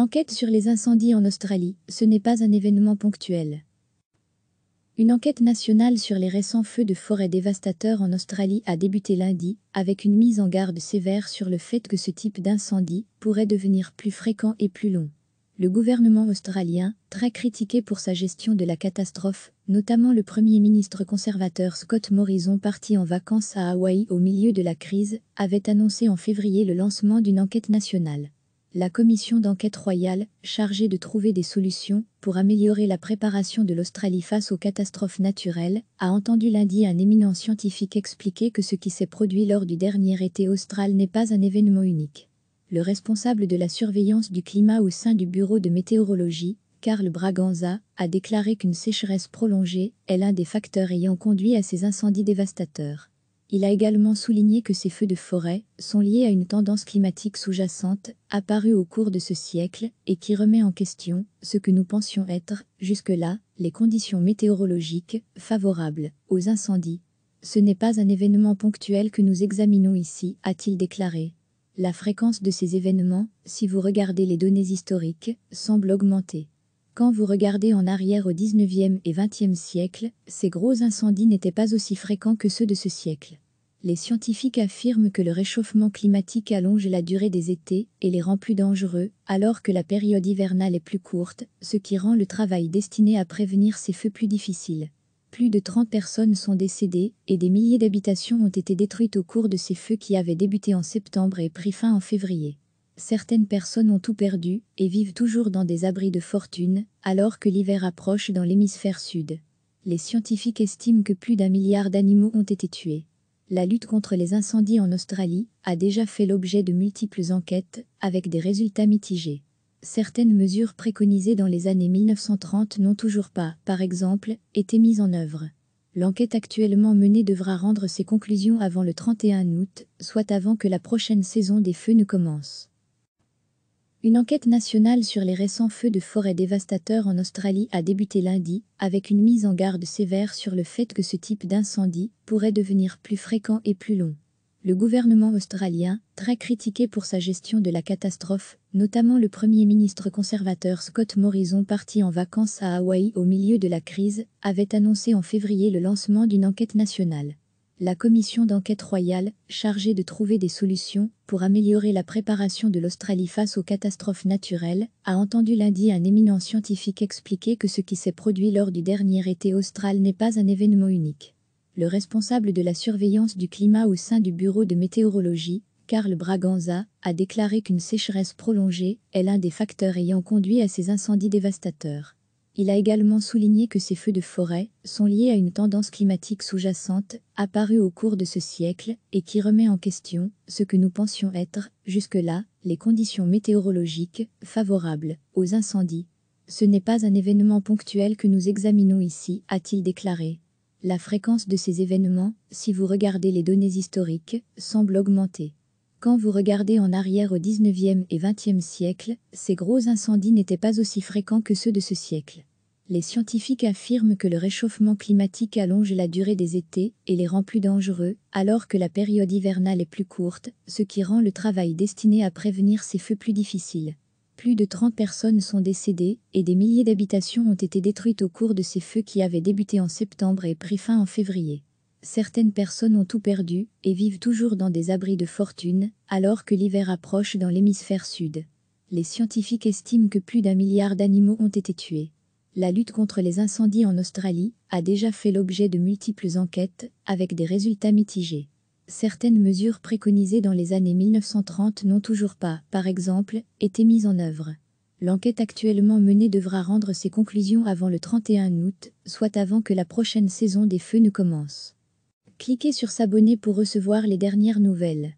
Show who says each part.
Speaker 1: Enquête sur les incendies en Australie, ce n'est pas un événement ponctuel. Une enquête nationale sur les récents feux de forêt dévastateurs en Australie a débuté lundi, avec une mise en garde sévère sur le fait que ce type d'incendie pourrait devenir plus fréquent et plus long. Le gouvernement australien, très critiqué pour sa gestion de la catastrophe, notamment le Premier ministre conservateur Scott Morrison parti en vacances à Hawaï au milieu de la crise, avait annoncé en février le lancement d'une enquête nationale la commission d'enquête royale, chargée de trouver des solutions pour améliorer la préparation de l'Australie face aux catastrophes naturelles, a entendu lundi un éminent scientifique expliquer que ce qui s'est produit lors du dernier été austral n'est pas un événement unique. Le responsable de la surveillance du climat au sein du Bureau de météorologie, Karl Braganza, a déclaré qu'une sécheresse prolongée est l'un des facteurs ayant conduit à ces incendies dévastateurs. Il a également souligné que ces feux de forêt sont liés à une tendance climatique sous-jacente apparue au cours de ce siècle et qui remet en question ce que nous pensions être, jusque-là, les conditions météorologiques favorables aux incendies. Ce n'est pas un événement ponctuel que nous examinons ici, a-t-il déclaré. La fréquence de ces événements, si vous regardez les données historiques, semble augmenter. Quand vous regardez en arrière au 19e et 20e siècle, ces gros incendies n'étaient pas aussi fréquents que ceux de ce siècle. Les scientifiques affirment que le réchauffement climatique allonge la durée des étés et les rend plus dangereux, alors que la période hivernale est plus courte, ce qui rend le travail destiné à prévenir ces feux plus difficile. Plus de 30 personnes sont décédées et des milliers d'habitations ont été détruites au cours de ces feux qui avaient débuté en septembre et pris fin en février certaines personnes ont tout perdu et vivent toujours dans des abris de fortune, alors que l'hiver approche dans l'hémisphère sud. Les scientifiques estiment que plus d'un milliard d'animaux ont été tués. La lutte contre les incendies en Australie a déjà fait l'objet de multiples enquêtes, avec des résultats mitigés. Certaines mesures préconisées dans les années 1930 n'ont toujours pas, par exemple, été mises en œuvre. L'enquête actuellement menée devra rendre ses conclusions avant le 31 août, soit avant que la prochaine saison des feux ne commence. Une enquête nationale sur les récents feux de forêt dévastateurs en Australie a débuté lundi, avec une mise en garde sévère sur le fait que ce type d'incendie pourrait devenir plus fréquent et plus long. Le gouvernement australien, très critiqué pour sa gestion de la catastrophe, notamment le Premier ministre conservateur Scott Morrison parti en vacances à Hawaï au milieu de la crise, avait annoncé en février le lancement d'une enquête nationale la commission d'enquête royale, chargée de trouver des solutions pour améliorer la préparation de l'Australie face aux catastrophes naturelles, a entendu lundi un éminent scientifique expliquer que ce qui s'est produit lors du dernier été austral n'est pas un événement unique. Le responsable de la surveillance du climat au sein du Bureau de météorologie, Karl Braganza, a déclaré qu'une sécheresse prolongée est l'un des facteurs ayant conduit à ces incendies dévastateurs. Il a également souligné que ces feux de forêt sont liés à une tendance climatique sous-jacente, apparue au cours de ce siècle, et qui remet en question ce que nous pensions être, jusque-là, les conditions météorologiques favorables aux incendies. Ce n'est pas un événement ponctuel que nous examinons ici, a-t-il déclaré. La fréquence de ces événements, si vous regardez les données historiques, semble augmenter. Quand vous regardez en arrière au 19e et 20e siècle, ces gros incendies n'étaient pas aussi fréquents que ceux de ce siècle les scientifiques affirment que le réchauffement climatique allonge la durée des étés et les rend plus dangereux, alors que la période hivernale est plus courte, ce qui rend le travail destiné à prévenir ces feux plus difficile. Plus de 30 personnes sont décédées et des milliers d'habitations ont été détruites au cours de ces feux qui avaient débuté en septembre et pris fin en février. Certaines personnes ont tout perdu et vivent toujours dans des abris de fortune, alors que l'hiver approche dans l'hémisphère sud. Les scientifiques estiment que plus d'un milliard d'animaux ont été tués. La lutte contre les incendies en Australie a déjà fait l'objet de multiples enquêtes, avec des résultats mitigés. Certaines mesures préconisées dans les années 1930 n'ont toujours pas, par exemple, été mises en œuvre. L'enquête actuellement menée devra rendre ses conclusions avant le 31 août, soit avant que la prochaine saison des feux ne commence. Cliquez sur s'abonner pour recevoir les dernières nouvelles.